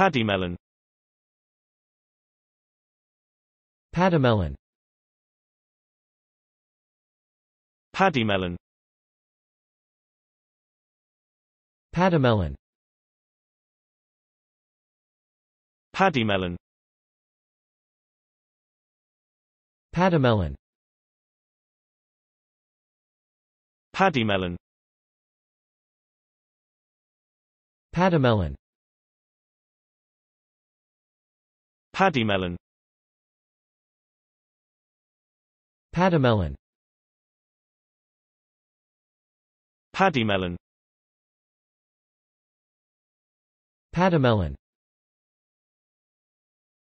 Paddy melon. Paddy melon. Paddy melon. Paddy melon. Paddy melon. Paddy melon. Paddy melon. Paddy melon. Paddy melon. Paddy melon. Paddy melon.